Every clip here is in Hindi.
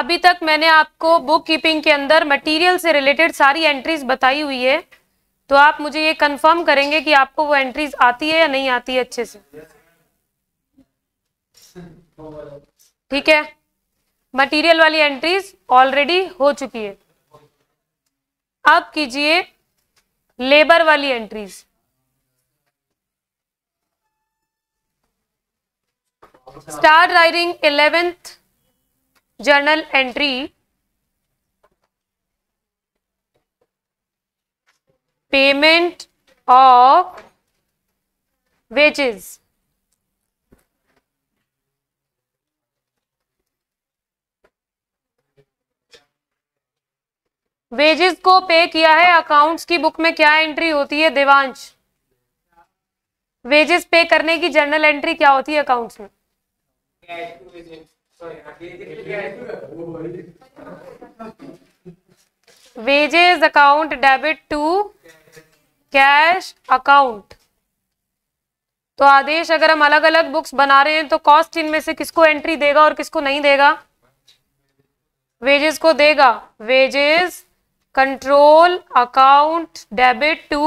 अभी तक मैंने आपको बुक कीपिंग के अंदर मटेरियल से रिलेटेड सारी एंट्रीज बताई हुई है तो आप मुझे ये कंफर्म करेंगे कि आपको वो एंट्रीज आती है या नहीं आती है अच्छे से ठीक है मटेरियल वाली एंट्रीज ऑलरेडी हो चुकी है अब कीजिए लेबर वाली entries start writing eleventh journal entry payment of wages wages को पे किया है अकाउंट्स की बुक में क्या एंट्री होती है देवांश वेजेस पे करने की जर्नल एंट्री क्या होती है अकाउंट्स में wages account debit to cash account तो आदेश अगर हम अलग अलग बुक्स बना रहे हैं तो कॉस्ट इनमें से किसको एंट्री देगा और किसको नहीं देगा वेजेस को देगा wages control account debit to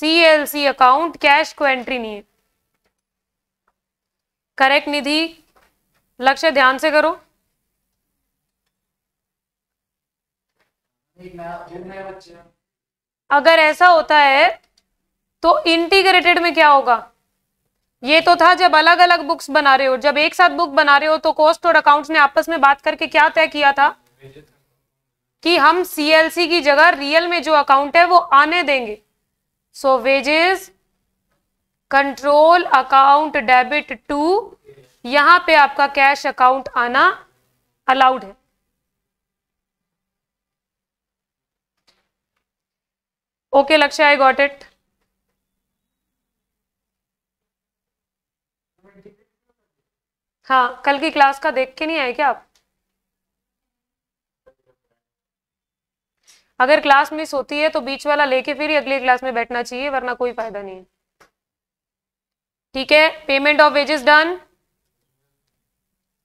C L C account cash को एंट्री नहीं है करेक्ट निधि लक्ष्य ध्यान से करो अगर ऐसा होता है तो इंटीग्रेटेड में क्या होगा ये तो था जब अलग अलग बुक्स बना रहे हो जब एक साथ बुक बना रहे हो तो कॉस्ट और अकाउंट्स ने आपस में बात करके क्या तय किया था कि हम सीएलसी की जगह रियल में जो अकाउंट है वो आने देंगे so wages control account debit to यहां पे आपका कैश अकाउंट आना अलाउड है okay Lakshya I got it हाँ कल की क्लास का देख के नहीं आए क्या आप अगर क्लास मिस होती है तो बीच वाला लेके फिर ही अगली क्लास में बैठना चाहिए वरना कोई फायदा नहीं है ठीक है payment of wages done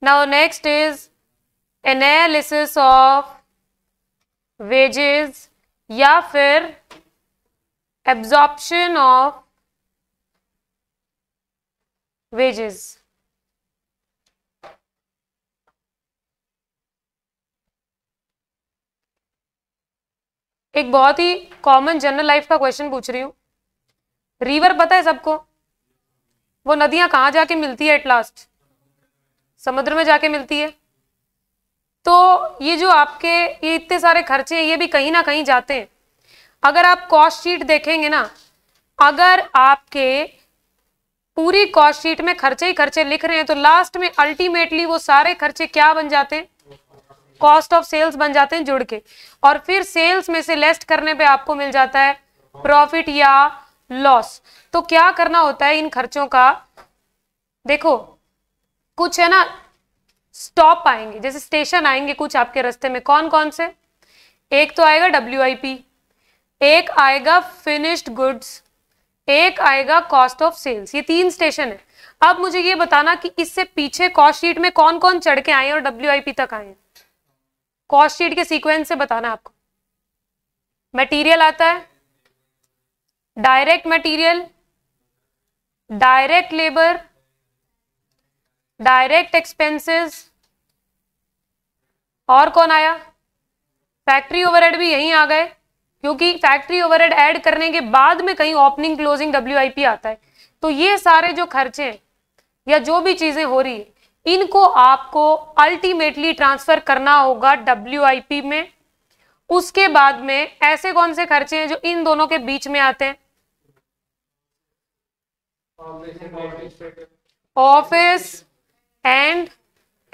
now next is analysis of wages या फिर absorption ऑफ वेजेस एक बहुत ही कॉमन जनरल लाइफ का क्वेश्चन पूछ रही हूँ रिवर पता है सबको वो नदियां कहाँ जाके मिलती है एट लास्ट समुद्र में जाके मिलती है तो ये जो आपके ये इतने सारे खर्चे हैं ये भी कहीं ना कहीं जाते हैं अगर आप कॉस्ट शीट देखेंगे ना अगर आपके पूरी कॉस्ट शीट में खर्चे ही खर्चे लिख रहे हैं तो लास्ट में अल्टीमेटली वो सारे खर्चे क्या बन जाते हैं कॉस्ट ऑफ सेल्स बन जाते हैं जुड़ के और फिर सेल्स में से लेस्ट करने पे आपको मिल जाता है प्रॉफिट या लॉस तो क्या करना होता है इन खर्चों का देखो कुछ है ना स्टॉप आएंगे जैसे स्टेशन आएंगे कुछ आपके रास्ते में कौन कौन से एक तो आएगा डब्ल्यू एक आएगा फिनिश्ड गुड्स एक आएगा कॉस्ट ऑफ सेल्स ये तीन स्टेशन है अब मुझे ये बताना कि इससे पीछे कॉस्ट शीट में कौन कौन चढ़ के आए और डब्ल्यू तक आए कॉस्ट शीट के सीक्वेंस से बताना आपको मटेरियल आता है direct material direct labour direct expenses और कौन आया फैक्ट्री ओवरहेड भी यहीं आ गए क्योंकि फैक्ट्री ओवरहेड ऐड करने के बाद में कहीं ओपनिंग क्लोजिंग डब्ल्यू आता है तो ये सारे जो खर्चे हैं या जो भी चीजें हो रही है इनको आपको अल्टीमेटली ट्रांसफर करना होगा डब्ल्यू में उसके बाद में ऐसे कौन से खर्चे हैं जो इन दोनों के बीच में आते हैं ऑफिस एंड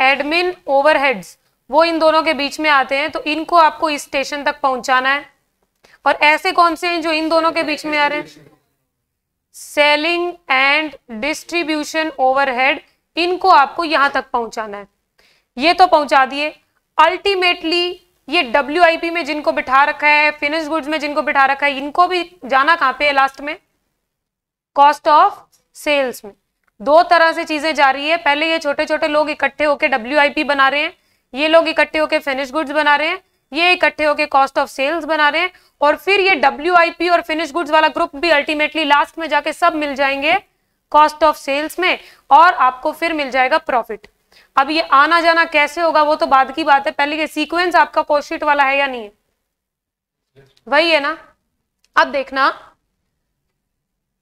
एडमिन ओवरहेड्स वो इन दोनों के बीच में आते हैं तो इनको आपको इस स्टेशन तक पहुंचाना है और ऐसे कौन से हैं जो इन दोनों के बीच में आ रहे हैं सेलिंग एंड डिस्ट्रीब्यूशन ओवरहेड इनको आपको यहां तक पहुंचाना है ये तो पहुंचा दिए अल्टीमेटली ये डब्ल्यू में जिनको बिठा रखा है फिनिश गुड्स में जिनको बिठा रखा है इनको भी जाना कहां पे है लास्ट में कॉस्ट ऑफ सेल्स में दो तरह से चीजें जा रही है पहले ये छोटे छोटे लोग इकट्ठे होकर डब्ल्यू बना रहे हैं ये लोग इकट्ठे होकर फिनिश गुड्स बना रहे हैं ये इकट्ठे होकर कॉस्ट ऑफ सेल्स बना रहे हैं और फिर ये डब्ल्यू और फिनिश गुड्स वाला ग्रुप भी अल्टीमेटली लास्ट में जाके सब मिल जाएंगे कॉस्ट ऑफ सेल्स में और आपको फिर मिल जाएगा प्रॉफिट अब ये आना जाना कैसे होगा वो तो बाद की बात है पहले ये सीक्वेंस आपका कोशिट वाला है या नहीं है वही है ना अब देखना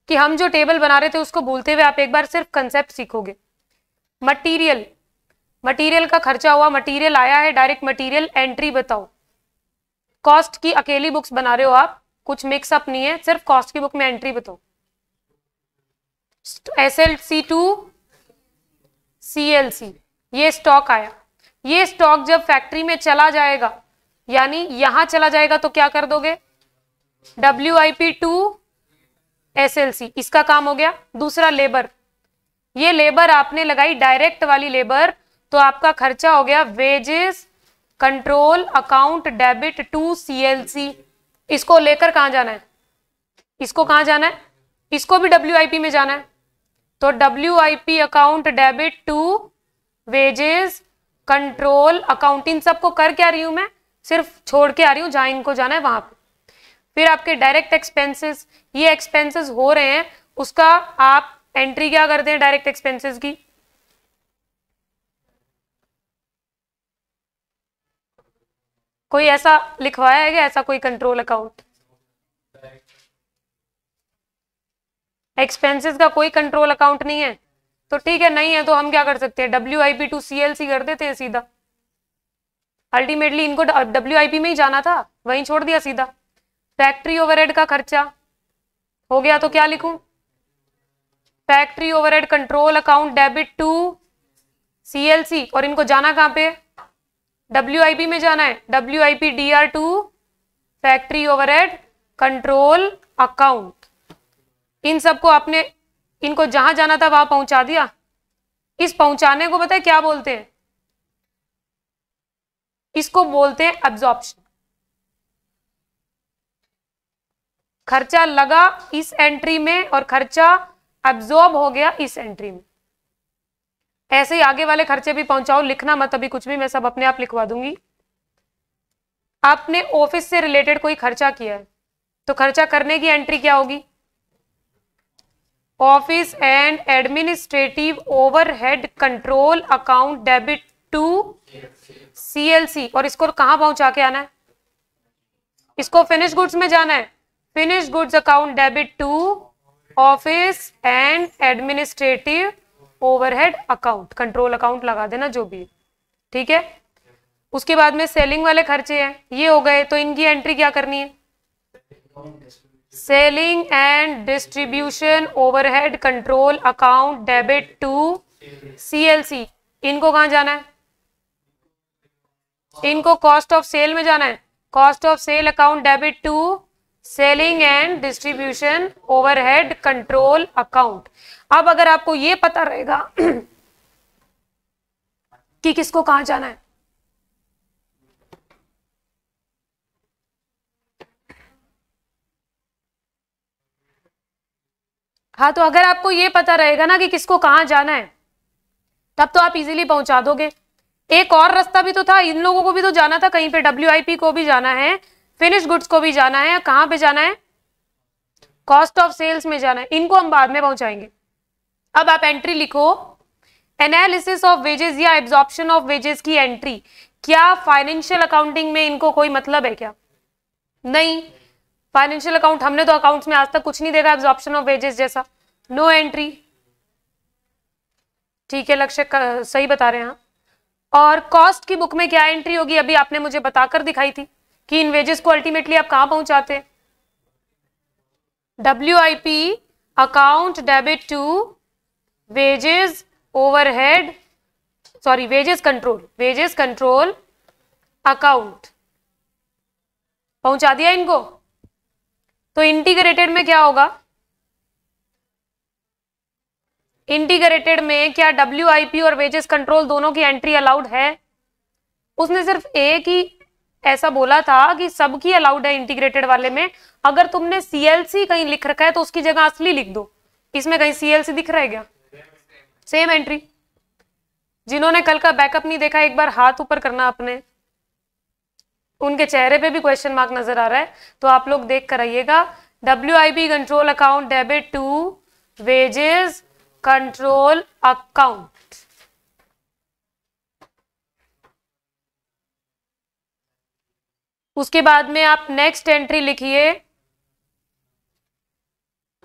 कि हम जो टेबल बना रहे थे उसको भूलते हुए आप एक बार सिर्फ कंसेप्ट सीखोगे मटीरियल मटीरियल का खर्चा हुआ मटीरियल आया है डायरेक्ट मटीरियल एंट्री बताओ कॉस्ट की अकेली बुक्स बना रहे हो आप कुछ मिक्सअप नहीं है सिर्फ कॉस्ट की बुक में एंट्री बताओ S L C to C L C ये स्टॉक आया ये स्टॉक जब फैक्ट्री में चला जाएगा यानी यहां चला जाएगा तो क्या कर दोगे W I P to SLC इसका काम हो गया दूसरा लेबर ये लेबर आपने लगाई डायरेक्ट वाली लेबर तो आपका खर्चा हो गया wages control account debit to CLC इसको लेकर कहां जाना है इसको कहां जाना है इसको भी डब्ल्यू में जाना है तो W account debit to wages control account इन सबको कर क्या रही हूं मैं सिर्फ छोड़ के आ रही हूँ जहां इनको जाना है वहां पे फिर आपके डायरेक्ट एक्सपेंसेस ये एक्सपेंसेस हो रहे हैं उसका आप एंट्री क्या करते हैं डायरेक्ट एक्सपेंसेस की कोई ऐसा लिखवाया है क्या ऐसा कोई कंट्रोल अकाउंट एक्सपेंसेस का कोई कंट्रोल अकाउंट नहीं है तो ठीक है नहीं है तो हम क्या कर सकते हैं W I P to C L C कर देते हैं सीधा अल्टीमेटली इनको डब्ल्यू आई पी में ही जाना था वहीं छोड़ दिया सीधा फैक्ट्री ओवरहेड का खर्चा हो गया तो क्या लिखूं factory overhead control account debit to CLC और इनको जाना कहां पे डब्ल्यू में जाना है W I P D R to factory overhead control account इन सबको आपने इनको जहां जाना था वहां पहुंचा दिया इस पहुंचाने को बताए क्या बोलते हैं इसको बोलते हैं एब्जॉर्प्शन खर्चा लगा इस एंट्री में और खर्चा एब्जॉर्ब हो गया इस एंट्री में ऐसे ही आगे वाले खर्चे भी पहुंचाओ लिखना मत अभी कुछ भी मैं सब अपने आप लिखवा दूंगी आपने ऑफिस से रिलेटेड कोई खर्चा किया है तो खर्चा करने की एंट्री क्या होगी office and administrative overhead control account debit to CLC और इसको कहां पहुंचा के आना है इसको फिनिश गुड्स में जाना है finish goods account debit to office and administrative overhead account control account लगा देना जो भी ठीक है उसके बाद में सेलिंग वाले खर्चे हैं ये हो गए तो इनकी एंट्री क्या करनी है selling and distribution overhead control account debit to CLC इनको कहा जाना है इनको कॉस्ट ऑफ सेल में जाना है cost of sale account debit to selling and distribution overhead control account अब अगर आपको ये पता रहेगा कि किसको कहा जाना है हाँ तो अगर आपको ये पता रहेगा ना कि किसको कहां जाना है तब तो आप इजीली पहुंचा दोगे एक और रास्ता भी तो था इन लोगों को भी तो जाना था कहीं पे डब्ल्यू को भी जाना है फिनिश गुड्स को भी जाना है कहां पे जाना है कॉस्ट ऑफ सेल्स में जाना है इनको हम बाद में पहुंचाएंगे अब आप एंट्री लिखो एनालिसिस ऑफ वेजेस या एब्जॉर्प्शन ऑफ वेजेस की एंट्री क्या फाइनेंशियल अकाउंटिंग में इनको कोई मतलब है क्या नहीं फाइनेंशियल अकाउंट हमने तो अकाउंट्स में आज तक कुछ नहीं देखा एब्जॉर्प्शन ऑफ वेजेस जैसा नो एंट्री ठीक है लक्ष्य सही बता रहे हैं और कॉस्ट की बुक में क्या एंट्री होगी अभी आपने मुझे बताकर दिखाई थी कि इन वेजेस को अल्टीमेटली आप कहाँ पहुंचाते W I P account debit to wages overhead sorry wages control wages control account पहुंचा दिया इनको तो इंटीग्रेटेड में क्या होगा इंटीग्रेटेड में क्या डब्ल्यू और वेजेस कंट्रोल दोनों की एंट्री अलाउड है उसने सिर्फ एक ही ऐसा बोला था कि सबकी अलाउड है इंटीग्रेटेड वाले में अगर तुमने सीएलसी कहीं लिख रखा है तो उसकी जगह असली लिख दो इसमें कहीं सीएलसी दिख रहा है क्या सेम एंट्री जिन्होंने कल का बैकअप नहीं देखा एक बार हाथ ऊपर करना अपने उनके चेहरे पे भी क्वेश्चन मार्क नजर आ रहा है तो आप लोग देख कर आइएगा W I B control account debit to wages control account उसके बाद में आप नेक्स्ट एंट्री लिखिए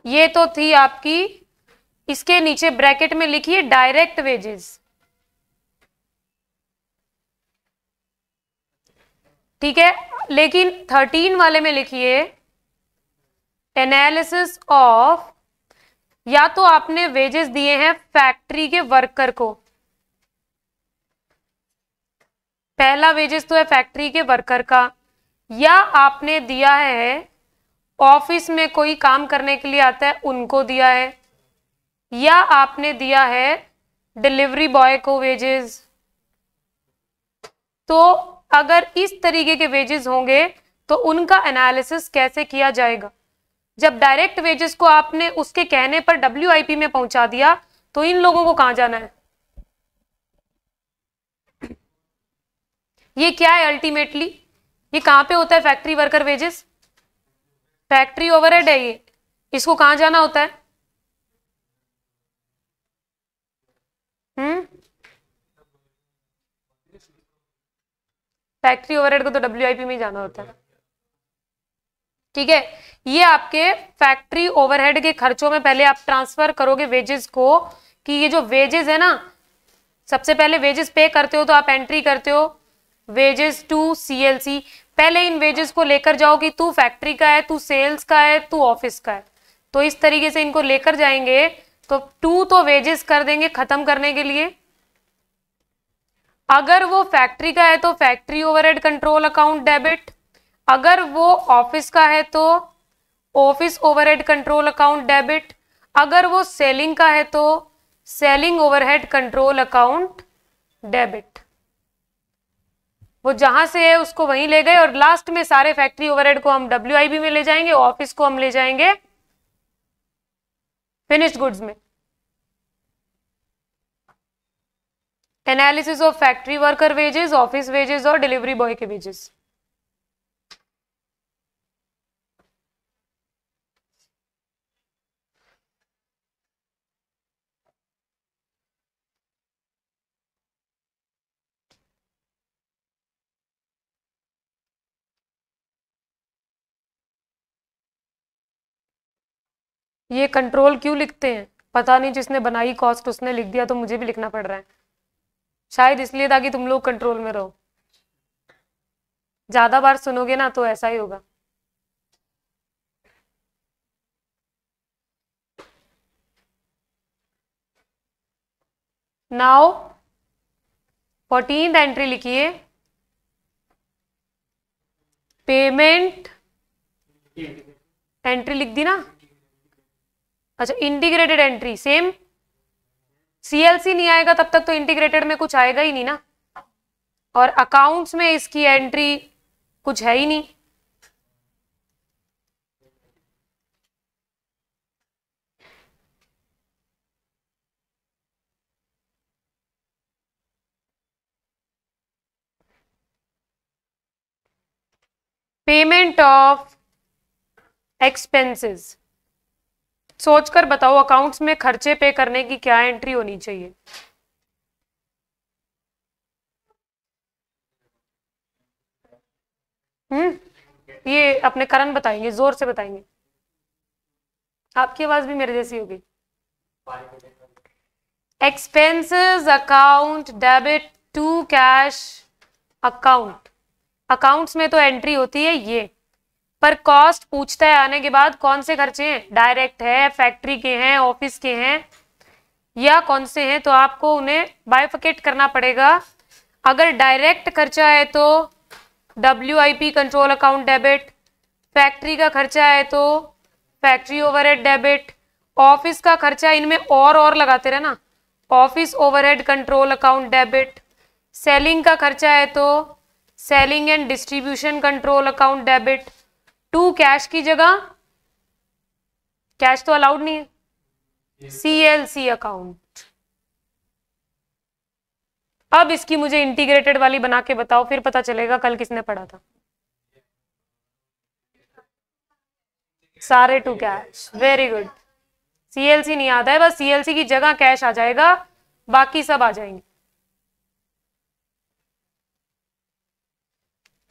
ये तो थी आपकी इसके नीचे ब्रैकेट में लिखिए डायरेक्ट वेजेस ठीक है लेकिन थर्टीन वाले में लिखिए एनालिसिस ऑफ या तो आपने वेजेस दिए हैं फैक्ट्री के वर्कर को पहला वेजेस तो है फैक्ट्री के वर्कर का या आपने दिया है ऑफिस में कोई काम करने के लिए आता है उनको दिया है या आपने दिया है डिलीवरी बॉय को वेजेस तो अगर इस तरीके के वेजेस होंगे तो उनका एनालिसिस कैसे किया जाएगा जब डायरेक्ट वेजेस को आपने उसके कहने पर डब्ल्यू में पहुंचा दिया तो इन लोगों को कहां जाना है ये क्या है अल्टीमेटली ये कहां पे होता है factory worker wages factory overhead है ये इसको कहां जाना होता है हम्म फैक्ट्री ओवरहेड को तो डब्ल्यू में जाना होता है ठीक है ये आपके फैक्ट्री ओवरहेड के खर्चों में पहले आप ट्रांसफर करोगे वेजेस को कि ये जो वेजेस है ना सबसे पहले वेजेस पे करते हो तो आप एंट्री करते हो वेजेस टू सीएलसी पहले इन वेजेस को लेकर जाओ कि तू फैक्ट्री का है तू सेल्स का है तू ऑफिस का है तो इस तरीके से इनको लेकर जाएंगे तो टू तो वेजेस कर देंगे खत्म करने के लिए अगर वो फैक्ट्री का है तो factory overhead control account debit अगर वो ऑफिस का है तो office overhead control account debit अगर वो सेलिंग का है तो selling overhead control account debit वो जहां से है उसको वहीं ले गए और लास्ट में सारे फैक्ट्री ओवरहेड को हम डब्ल्यू में ले जाएंगे ऑफिस को हम ले जाएंगे फिनिश्ड गुड्स में analysis of factory worker wages office wages और डिलीवरी बॉय के वेजेस ये कंट्रोल क्यों लिखते हैं पता नहीं जिसने बनाई कॉस्ट उसने लिख दिया तो मुझे भी लिखना पड़ रहा है शायद इसलिए ताकि तुम लोग कंट्रोल में रहो ज्यादा बार सुनोगे ना तो ऐसा ही होगा नाउ फोर्टीन एंट्री लिखिए पेमेंट एंट्री लिख दी ना अच्छा इंटीग्रेटेड एंट्री सेम सीएलसी नहीं आएगा तब तक तो इंटीग्रेटेड में कुछ आएगा ही नहीं ना और अकाउंट्स में इसकी एंट्री कुछ है ही नहीं पेमेंट ऑफ एक्सपेंसेस सोचकर बताओ अकाउंट्स में खर्चे पे करने की क्या एंट्री होनी चाहिए हम्म ये अपने करण बताएंगे जोर से बताएंगे आपकी आवाज भी मेरे जैसी होगी expenses account debit to cash account accounts में तो एंट्री होती है ये पर कॉस्ट पूछता है आने के बाद कौन से खर्चे हैं डायरेक्ट है फैक्ट्री के हैं ऑफिस के हैं या कौन से हैं तो आपको उन्हें बायफकेट करना पड़ेगा अगर डायरेक्ट खर्चा है तो W I P control account debit factory का खर्चा है तो फैक्ट्री ओवरहेड डेबिट ऑफिस का खर्चा इनमें और और लगाते रहे ना office overhead control account debit selling का खर्चा है तो selling and distribution control account debit to cash की जगह कैश तो अलाउड नहीं है सी एल सी अकाउंट अब इसकी मुझे इंटीग्रेटेड वाली बना के बताओ फिर पता चलेगा कल किसने पढ़ा था सारे to cash very good CLC नहीं आता है बस सीएलसी की जगह कैश आ जाएगा बाकी सब आ जाएंगे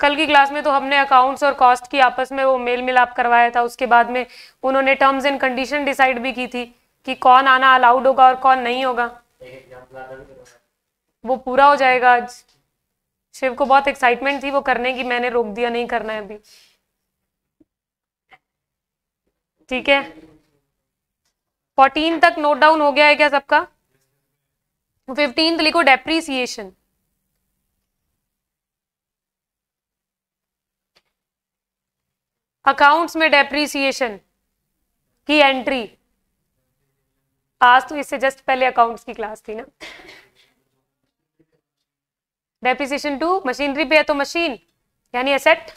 कल की क्लास में तो हमने अकाउंट्स और कॉस्ट की आपस में वो मेल मिलाप करवाया था उसके बाद में उन्होंने टर्म्स एंड कंडीशन डिसाइड भी की थी कि कौन आना अलाउड होगा और कौन नहीं होगा वो पूरा हो जाएगा आज शिव को बहुत एक्साइटमेंट थी वो करने की मैंने रोक दिया नहीं करना है अभी ठीक है फोर्टीन तक नोट डाउन हो गया है क्या सबका फिफ्टींथ तो लिखो डेप्रीसिएशन अकाउंट्स में डेप्रीसिएशन की एंट्री आज तो इससे जस्ट पहले अकाउंट्स की क्लास थी ना डेप्रीसिएशन टू मशीनरी पे है तो मशीन यानी asset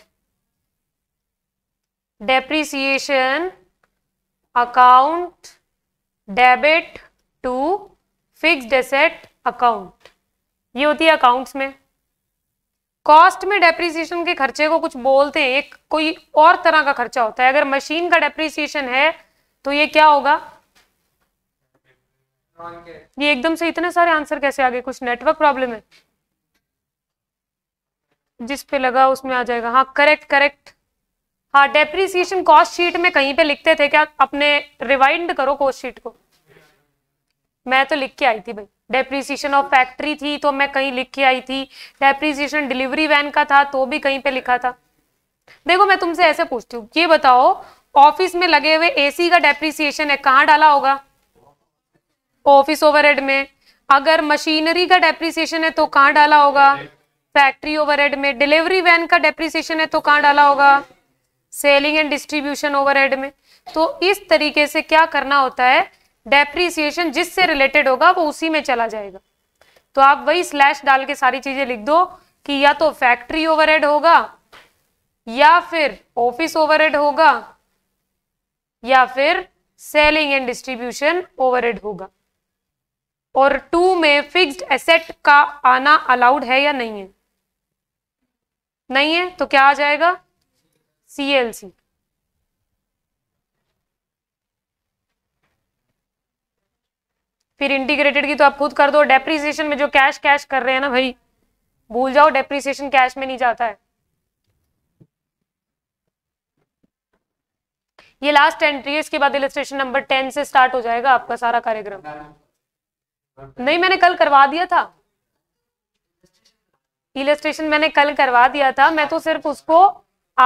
depreciation account debit to fixed asset account ये होती है अकाउंट्स में कॉस्ट में डेप्रीसिएशन के खर्चे को कुछ बोलते हैं एक कोई और तरह का खर्चा होता है अगर मशीन का डेप्रीसिएशन है तो ये क्या होगा ये एकदम से इतने सारे आंसर कैसे आ गए कुछ नेटवर्क प्रॉब्लम है जिस पे लगा उसमें आ जाएगा हाँ करेक्ट करेक्ट हाँ डेप्रीसिएशन कॉस्ट शीट में कहीं पे लिखते थे क्या अपने रिवाइंड करो कॉस्ट शीट को मैं तो लिख के आई थी भाई डेप्रीसिएशन ऑफ फैक्ट्री थी तो मैं कहीं लिख के आई थी डेप्रीसिएशन डिलीवरी वैन का था तो भी कहीं पे लिखा था देखो मैं तुमसे ऐसे पूछती हूँ ये बताओ ऑफिस में लगे हुए एसी का डेप्रीसिएशन है कहाँ डाला होगा ऑफिस ओवरहेड में अगर मशीनरी का डेप्रीसिएशन है तो कहाँ डाला होगा फैक्ट्री ओवरहेड में डिलीवरी वैन का डेप्रीसिएशन है तो कहाँ डाला होगा सेलिंग एंड डिस्ट्रीब्यूशन ओवरहेड में तो इस तरीके से क्या करना होता है डेप्रीसिएशन जिससे रिलेटेड होगा वो उसी में चला जाएगा तो आप वही स्लैश डाल के सारी चीजें लिख दो कि या तो फैक्ट्री ओवरहेड होगा या फिर ऑफिस ओवरहेड होगा या फिर सेलिंग एंड डिस्ट्रीब्यूशन ओवरहेड होगा और टू में फिक्स्ड एसेट का आना अलाउड है या नहीं है नहीं है तो क्या आ जाएगा सी एल सी फिर इंटीग्रेटेड की तो आप खुद कर दो डेप्रीसिएशन में जो कैश कैश कर रहे हैं ना भाई भूल जाओ डेप्रीसिएशन कैश में नहीं जाता है ये लास्ट एंट्री है इसके बाद इलेस्ट्रेशन नंबर टेन से स्टार्ट हो जाएगा आपका सारा कार्यक्रम नहीं मैंने कल करवा दिया था इलेस्ट्रेशन मैंने कल करवा दिया था मैं तो सिर्फ उसको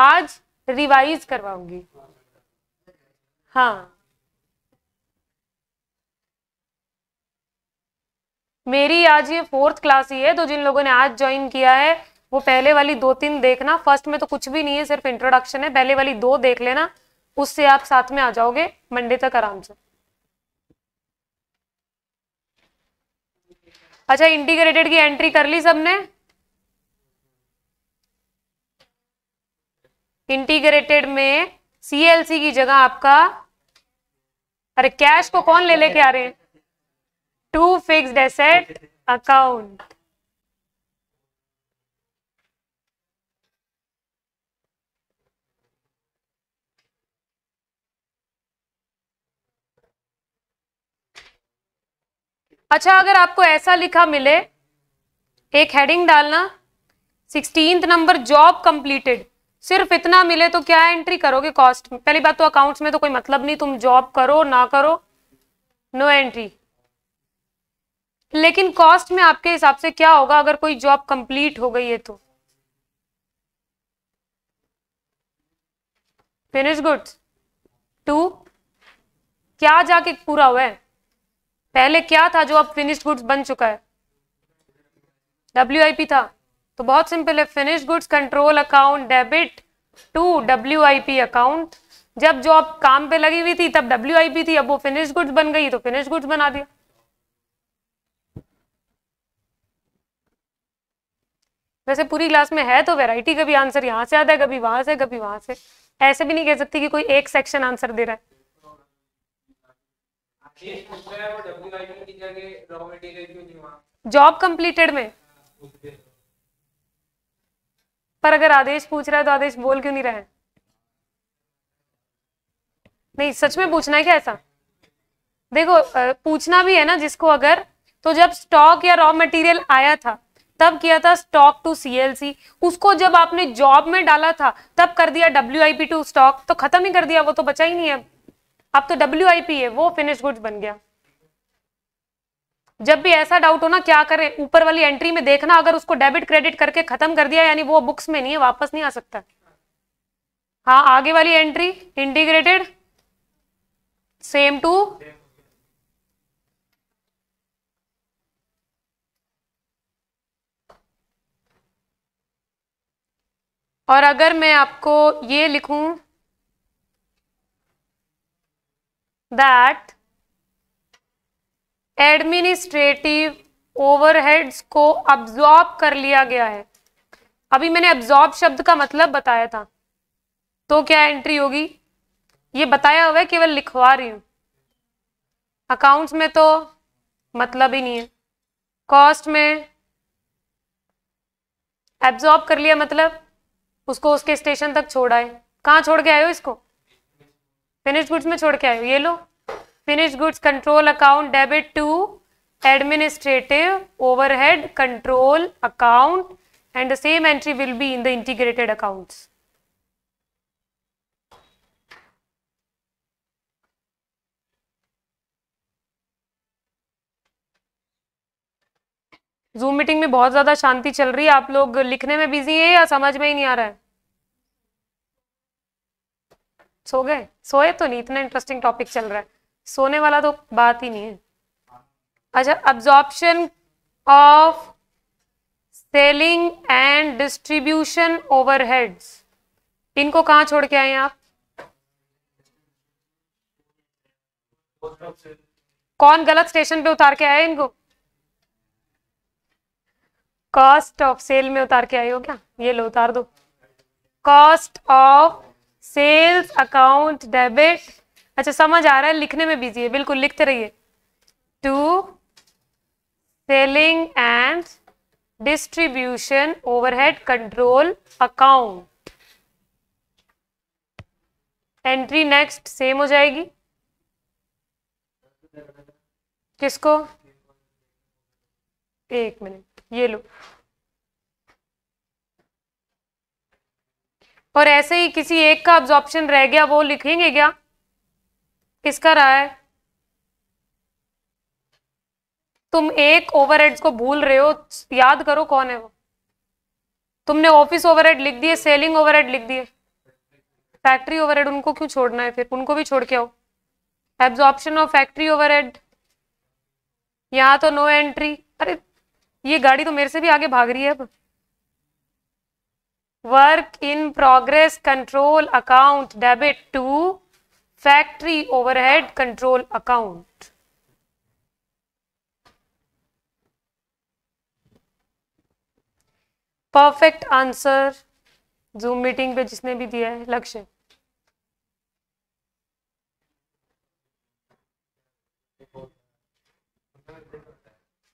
आज रिवाइज करवाऊंगी हाँ मेरी आज ये फोर्थ क्लास ही है तो जिन लोगों ने आज ज्वाइन किया है वो पहले वाली दो तीन देखना फर्स्ट में तो कुछ भी नहीं है सिर्फ इंट्रोडक्शन है पहले वाली दो देख लेना उससे आप साथ में आ जाओगे मंडे तक आराम से अच्छा इंटीग्रेटेड की एंट्री कर ली सबने इंटीग्रेटेड में सीएलसी की जगह आपका अरे कैश को कौन ले लेके आ रहे हैं टू फिक्स एसेट अकाउंट अच्छा अगर आपको ऐसा लिखा मिले एक हेडिंग डालना सिक्सटीन नंबर जॉब कंप्लीटेड सिर्फ इतना मिले तो क्या एंट्री करोगे कॉस्ट पहली बात तो अकाउंट्स में तो कोई मतलब नहीं तुम जॉब करो ना करो नो no एंट्री लेकिन कॉस्ट में आपके हिसाब से क्या होगा अगर कोई जॉब कंप्लीट हो गई है तो फिनिश गुड्स टू क्या जाके पूरा हुआ है पहले क्या था जो अब फिनिश गुड्स बन चुका है डब्ल्यू आई पी था तो बहुत सिंपल है finish goods control account debit to W I P account जब जॉब काम पे लगी हुई थी तब डब्ल्यू आई पी थी अब वो फिनिश गुड्स बन गई तो फिनिश गुड्स बना दिया वैसे पूरी क्लास में है तो वेराइटी कभी आंसर यहाँ से आता है कभी वहां से कभी वहां से ऐसे भी नहीं कह सकती कि कोई एक सेक्शन आंसर दे रहा है जॉब कंप्लीटेड में पर अगर आदेश पूछ रहा है तो आदेश बोल क्यों नहीं रहा है नहीं सच में पूछना है क्या ऐसा देखो पूछना भी है ना जिसको अगर तो जब स्टॉक या रॉ मटेरियल आया था तब किया था स्टॉक टू सीएलसी उसको जब आपने जॉब में डाला था तब कर दिया डब्ल्यू टू स्टॉक तो खत्म ही कर दिया वो तो बचा ही नहीं है अब तो डब्ल्यू है वो फिनिश गुड्स बन गया जब भी ऐसा डाउट हो ना क्या करें ऊपर वाली एंट्री में देखना अगर उसको डेबिट क्रेडिट करके खत्म कर दिया यानी वो बुक्स में नहीं है वापस नहीं आ सकता हाँ आगे वाली एंट्री इंटीग्रेटेड सेम टू और अगर मैं आपको ये लिखूं दैट एडमिनिस्ट्रेटिव ओवरहेड्स को अब्जॉर्ब कर लिया गया है अभी मैंने अब्जॉर्ब शब्द का मतलब बताया था तो क्या एंट्री होगी ये बताया हुआ है केवल लिखवा रही हूँ अकाउंट्स में तो मतलब ही नहीं है कॉस्ट में एब्जॉर्ब कर लिया मतलब उसको उसके स्टेशन तक छोड़ा है कहाँ छोड़ के आयो इसको फिनिश गुड्स में छोड़ के आयो ये लो finish goods control account debit to administrative overhead control account and the same entry will be in the integrated accounts zoom meeting में बहुत ज्यादा शांति चल रही है आप लोग लिखने में बिजी है या समझ में ही नहीं आ रहा है सो गए सोए तो नहीं इतना इंटरेस्टिंग टॉपिक चल रहा है सोने वाला तो बात ही नहीं है अच्छा absorption of selling and distribution overheads इनको कहा छोड़ के आए हैं आप कौन गलत स्टेशन पे उतार के आए इनको कॉस्ट ऑफ सेल में उतार के आई हो क्या ये लो उतार दो cost of sales account debit अच्छा समझ आ रहा है लिखने में बिजी है बिल्कुल लिखते रहिए to selling and distribution overhead control account entry next same हो जाएगी किसको एक मिनट ये लो और ऐसे ही किसी एक का ऑब्जॉर्प्शन रह गया वो लिखेंगे क्या किसका रहा है तुम एक ओवरहेड्स को भूल रहे हो याद करो कौन है वो तुमने ऑफिस ओवरहेड लिख दिए सेलिंग ओवरहेड लिख दिए फैक्ट्री ओवरहेड उनको क्यों छोड़ना है फिर उनको भी छोड़ के आओ एब्जॉर्प्शन ऑफ फैक्ट्री ओवरहेड यहाँ तो नो एंट्री अरे ये गाड़ी तो मेरे से भी आगे भाग रही है अब work in progress control account debit to factory overhead control account perfect answer zoom meeting पे जिसने भी दिया है लक्ष्य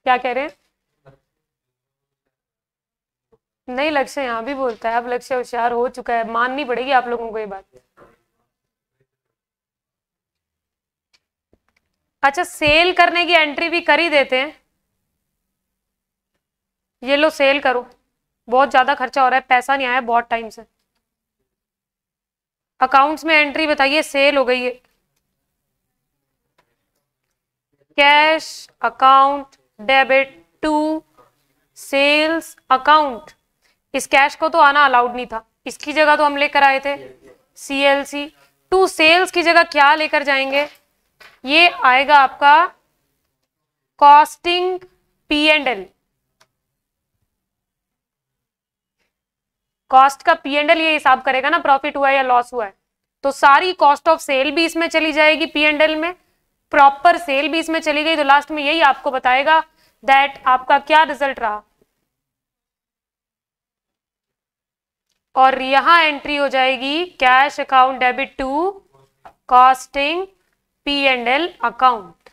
क्या कह रहे हैं नहीं लक्ष्य यहाँ भी बोलता है अब लक्ष्य होशियार हो चुका है माननी पड़ेगी आप लोगों को ये बात अच्छा सेल करने की एंट्री भी कर ही देते हैं ये लो सेल करो बहुत ज्यादा खर्चा हो रहा है पैसा नहीं आया बहुत टाइम से अकाउंट्स में एंट्री बताइए सेल हो गई है cash account debit to sales account इस कैश को तो आना अलाउड नहीं था इसकी जगह तो हम लेकर आए थे C L C to sales की जगह क्या लेकर जाएंगे ये आएगा आपका costing P and L cost का पी एंड एल ये हिसाब करेगा ना प्रॉफिट हुआ है या लॉस हुआ है तो सारी कॉस्ट ऑफ सेल भी इसमें चली जाएगी पी एंड एल में प्रॉपर सेल भी इसमें चली गई तो लास्ट में यही आपको बताएगा दैट आपका क्या रिजल्ट रहा और यहां एंट्री हो जाएगी cash account debit to costing P and L account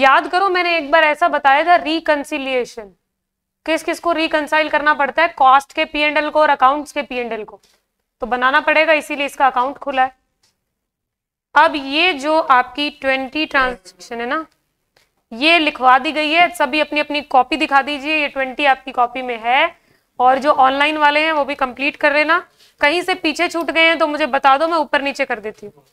याद करो मैंने एक बार ऐसा बताया था रिकंसिलिएशन किस किस को रिकनसाइल करना पड़ता है कॉस्ट के पी एंड एल को और अकाउंट्स के पी एंड एल को तो बनाना पड़ेगा इसीलिए इसका अकाउंट खुला है अब ये जो आपकी ट्वेंटी ट्रांजेक्शन है ना ये लिखवा दी गई है सभी अपनी अपनी कॉपी दिखा दीजिए ये ट्वेंटी आपकी कॉपी में है और जो ऑनलाइन वाले हैं वो भी कंप्लीट कर लेना कहीं से पीछे छूट गए हैं तो मुझे बता दो मैं ऊपर नीचे कर देती हूँ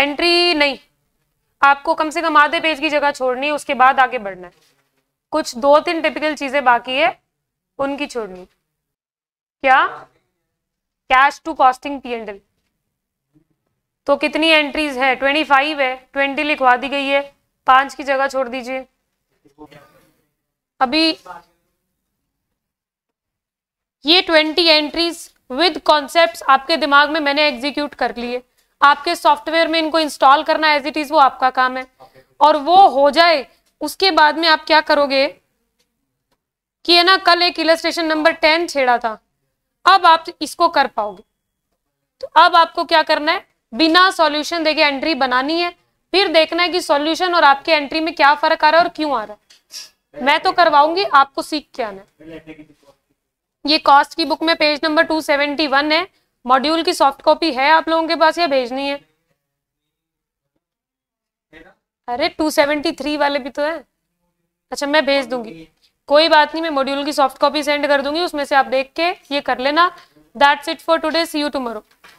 एंट्री नहीं आपको कम से कम आधे पेज की जगह छोड़नी उसके बाद आगे बढ़ना है कुछ दो तीन टिपिकल चीजें बाकी है उनकी छोड़नी क्या कैश टू कॉस्टिंग पी तो कितनी एंट्रीज है ट्वेंटी फाइव है ट्वेंटी लिखवा दी गई है पांच की जगह छोड़ दीजिए अभी ये ट्वेंटी एंट्रीज विद कॉन्सेप्ट आपके दिमाग में मैंने एग्जीक्यूट कर लिए आपके सॉफ्टवेयर में इनको इंस्टॉल करना एज इट इज वो आपका काम है और वो हो जाए उसके बाद में आप क्या करोगे कि है ना कल एक इलस्ट्रेशन नंबर टेन छेड़ा था अब आप इसको कर पाओगे तो अब आपको क्या करना है बिना सॉल्यूशन देके एंट्री बनानी है फिर देखना है कि सॉल्यूशन और आपके एंट्री में क्या फर्क आ रहा है और क्यों आ रहा है मैं तो करवाऊंगी आपको सीख के आना ये कॉस्ट की बुक में page number two seventy one है मॉड्यूल की सॉफ्ट कॉपी है आप लोगों के पास या भेजनी है अरे टू सेवेंटी थ्री वाले भी तो है अच्छा मैं भेज दूंगी कोई बात नहीं मैं मॉड्यूल की सॉफ्ट कॉपी सेंड कर दूंगी उसमें से आप देख के ये कर लेना that's it for today see you tomorrow